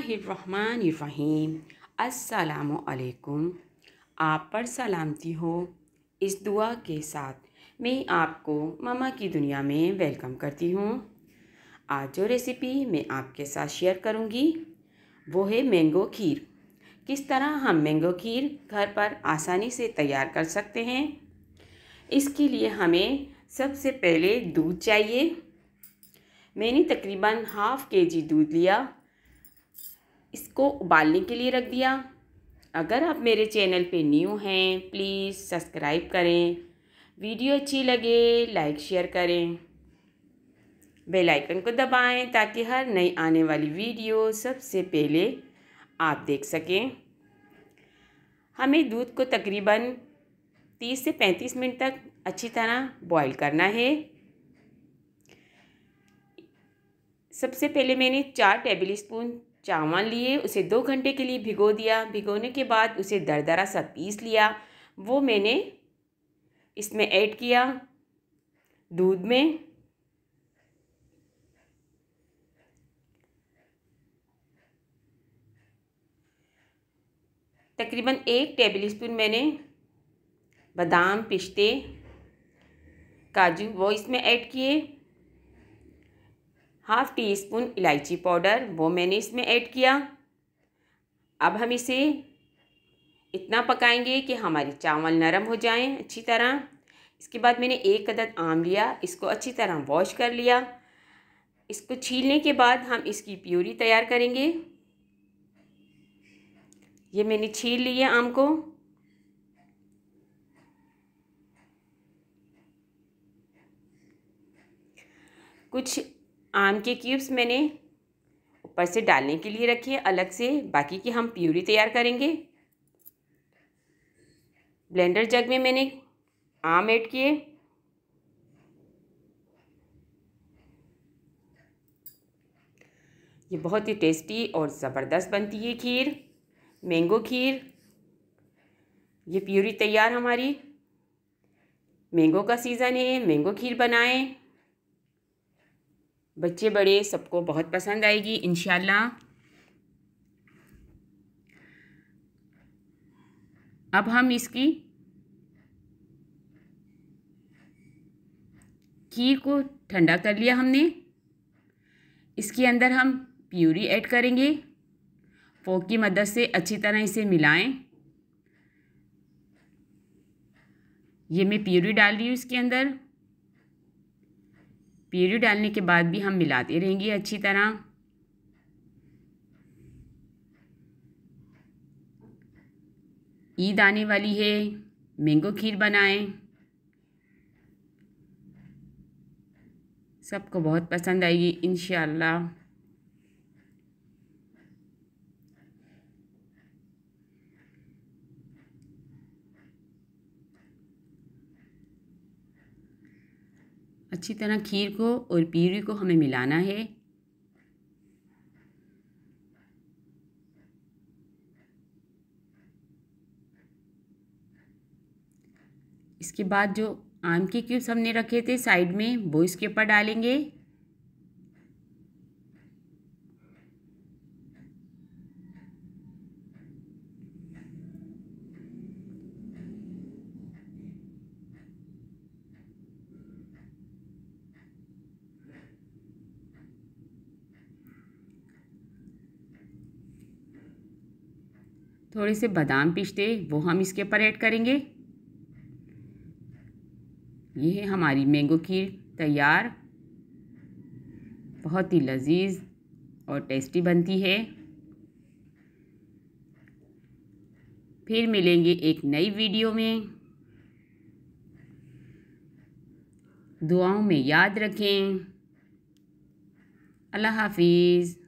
बिस्मिल्लाहिर्रहमानिर्रहीम अस्सलामुअलैकुम आप पर सलामती हो इस दुआ के साथ मैं आपको ममा की दुनिया में वेलकम करती हूँ आज जो रेसिपी मैं आपके साथ शेयर करूँगी वो है मैंगो खीर किस तरह हम मैंगो खीर घर पर आसानी से तैयार कर सकते हैं इसके लिए हमें सबसे पहले दूध चाहिए मैंने तकरीबन हाफ़ के जी दूध लिया इसको उबालने के लिए रख दिया अगर आप मेरे चैनल पे न्यू हैं प्लीज़ सब्सक्राइब करें वीडियो अच्छी लगे लाइक शेयर करें बेल आइकन को दबाएं ताकि हर नई आने वाली वीडियो सबसे पहले आप देख सकें हमें दूध को तकरीबन 30 से 35 मिनट तक अच्छी तरह बॉईल करना है सबसे पहले मैंने चार टेबल स्पून चावल लिए उसे दो घंटे के लिए भिगो दिया भिगोने के बाद उसे दरदरा सा पीस लिया वो मैंने इसमें ऐड किया दूध में तकरीबन एक टेबलस्पून मैंने बादाम पिस्ते काजू वो इसमें ऐड किए हाफ़ टी स्पून इलायची पाउडर वो मैंने इसमें ऐड किया अब हम इसे इतना पकाएंगे कि हमारे चावल नरम हो जाएं अच्छी तरह इसके बाद मैंने एक अदद आम लिया इसको अच्छी तरह वॉश कर लिया इसको छीलने के बाद हम इसकी प्यूरी तैयार करेंगे ये मैंने छील लिया आम को कुछ आम के क्यूब्स मैंने ऊपर से डालने के लिए रखे हैं अलग से बाकी की हम प्यूरी तैयार करेंगे ब्लेंडर जग में मैंने आम ऐड किए ये बहुत ही टेस्टी और ज़बरदस्त बनती है खीर मैंगो खीर ये प्यूरी तैयार हमारी मैंगो का सीज़न है मैंगो खीर बनाएं बच्चे बड़े सबको बहुत पसंद आएगी इन अब हम इसकी खीर को ठंडा कर लिया हमने इसके अंदर हम प्यूरी ऐड करेंगे फोक की मदद से अच्छी तरह इसे मिलाएं ये मैं प्यूरी डाल रही हूँ इसके अंदर पीढ़ी डालने के बाद भी हम मिलाते रहेंगे अच्छी तरह ईद आने वाली है मैंगो खीर बनाएं सबको बहुत पसंद आएगी इन अच्छी तरह खीर को और पीरी को हमें मिलाना है इसके बाद जो आम के क्यूब्स हमने रखे थे साइड में वो इसके ऊपर डालेंगे थोड़े से बादाम पिस्ते वो हम इसके ऊपर ऐड करेंगे ये है हमारी मैंगो खीर तैयार बहुत ही लजीज और टेस्टी बनती है फिर मिलेंगे एक नई वीडियो में दुआओं में याद रखें अल्लाह हाफिज़